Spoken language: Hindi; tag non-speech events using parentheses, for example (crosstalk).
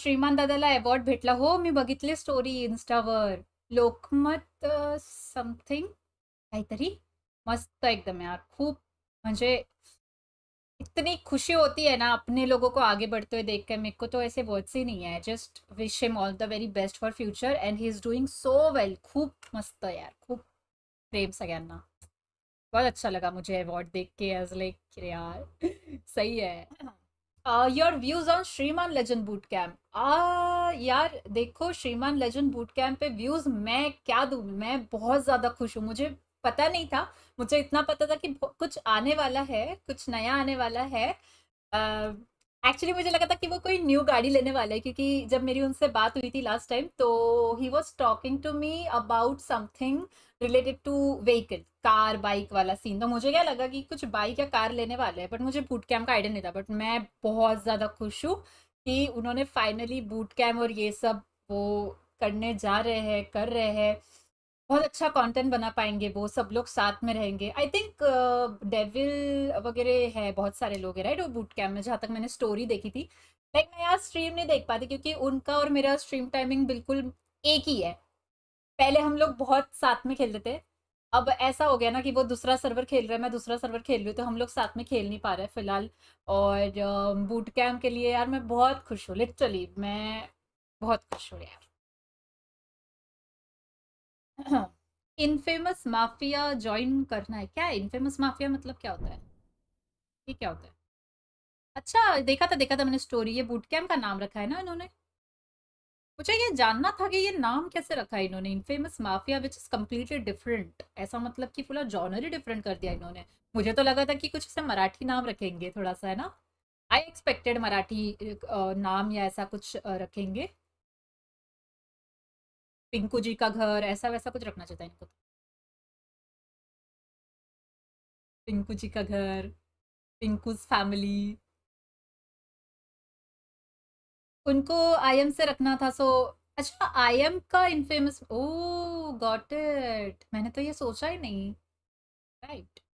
श्रीमान दादाला अवॉर्ड भेटला हो मी बगित स्टोरी इन्स्टावर लोकमत समथिंग काहीतरी मस्त एकदम यार खूब मुझे इतनी खुशी होती है ना अपने लोगों को आगे बढ़ते हुए देख कर मेरे को तो ऐसे वर्ड्स ही नहीं है just wish him all the very best for future and he is doing so well खूब मस्त यार खूब प्रेम सगळ्यांना बहुत अच्छा लगा मुझे अवॉर्ड देख के एज लाइक यार (laughs) सही है your views on Shriman legend boot camp यार देखो श्रीमान लेजेंड बूट कैम्प पे व्यूज मैं क्या दूँ मैं बहुत ज़्यादा खुश हूँ मुझे पता नहीं था मुझे इतना पता था कि कुछ आने वाला है कुछ नया आने वाला है uh, एक्चुअली मुझे लगा था कि वो कोई न्यू गाड़ी लेने वाला है क्योंकि जब मेरी उनसे बात हुई थी लास्ट टाइम तो he was talking to me about something related to vehicle car bike वाला सीन तो मुझे क्या लगा कि कुछ बाइक या कार लेने वाले हैं बट मुझे बूट कैम्प का आइडिया नहीं था बट मैं बहुत ज़्यादा खुश हूँ कि उन्होंने फाइनली बूट कैम्प और ये सब वो करने जा रहे हैं कर रहे हैं बहुत अच्छा कंटेंट बना पाएंगे वो सब लोग साथ में रहेंगे आई थिंक डेविल वगैरह है बहुत सारे लोग हैं राइट वो बूट कैम्प में जहाँ तक मैंने स्टोरी देखी थी लाइक मैं यार स्ट्रीम नहीं देख पाती क्योंकि उनका और मेरा स्ट्रीम टाइमिंग बिल्कुल एक ही है पहले हम लोग बहुत साथ में खेलते थे अब ऐसा हो गया ना कि वो दूसरा सर्वर खेल रहा है मैं दूसरा सर्वर खेल रही हूँ तो हम लोग साथ में खेल नहीं पा रहे फिलहाल और बूट कैम्प के लिए यार मैं बहुत खुश हूँ लिटरली मैं बहुत खुश हूँ यार इनफेमस माफिया ज्वाइन करना है क्या इनफेमस माफिया मतलब क्या होता है ये क्या होता है अच्छा देखा था देखा था मैंने स्टोरी ये बूट कैम्प का नाम रखा है ना इन्होंने मुझे ये जानना था कि ये नाम कैसे रखा है इन्होंने infamous mafia which is completely different ऐसा मतलब कि पूरा जॉनर ही डिफरेंट कर दिया इन्होंने मुझे तो लगा था कि कुछ ऐसे मराठी नाम रखेंगे थोड़ा सा है ना आई एक्सपेक्टेड मराठी नाम या ऐसा कुछ रखेंगे पिंकू जी का घर ऐसा वैसा कुछ रखना चाहता है इनको पिंकू जी का घर पिंकूज फैमिली उनको आई एम से रखना था सो अच्छा आई एम का इनफेमस ओ गॉट इट मैंने तो ये सोचा ही नहीं राइट right.